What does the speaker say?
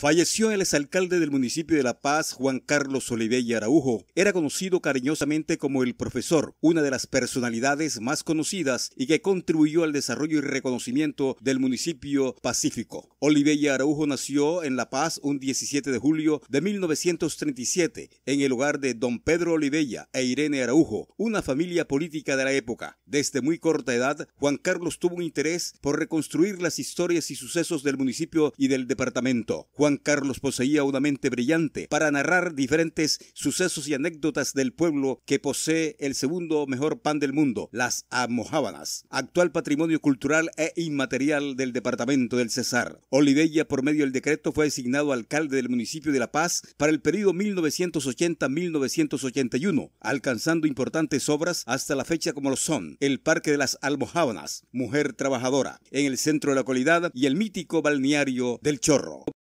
Falleció el exalcalde del municipio de La Paz, Juan Carlos Olivella Araujo. Era conocido cariñosamente como el profesor, una de las personalidades más conocidas y que contribuyó al desarrollo y reconocimiento del municipio pacífico. Olivella Araujo nació en La Paz un 17 de julio de 1937 en el hogar de don Pedro Olivella e Irene Araujo, una familia política de la época. Desde muy corta edad, Juan Carlos tuvo un interés por reconstruir las historias y sucesos del municipio y del departamento. Carlos poseía una mente brillante para narrar diferentes sucesos y anécdotas del pueblo que posee el segundo mejor pan del mundo, las almojábanas, actual patrimonio cultural e inmaterial del departamento del Cesar. Olivella, por medio del decreto, fue designado alcalde del municipio de La Paz para el periodo 1980-1981, alcanzando importantes obras hasta la fecha como lo son el Parque de las Almojábanas, Mujer Trabajadora, en el centro de la localidad y el mítico balneario del Chorro.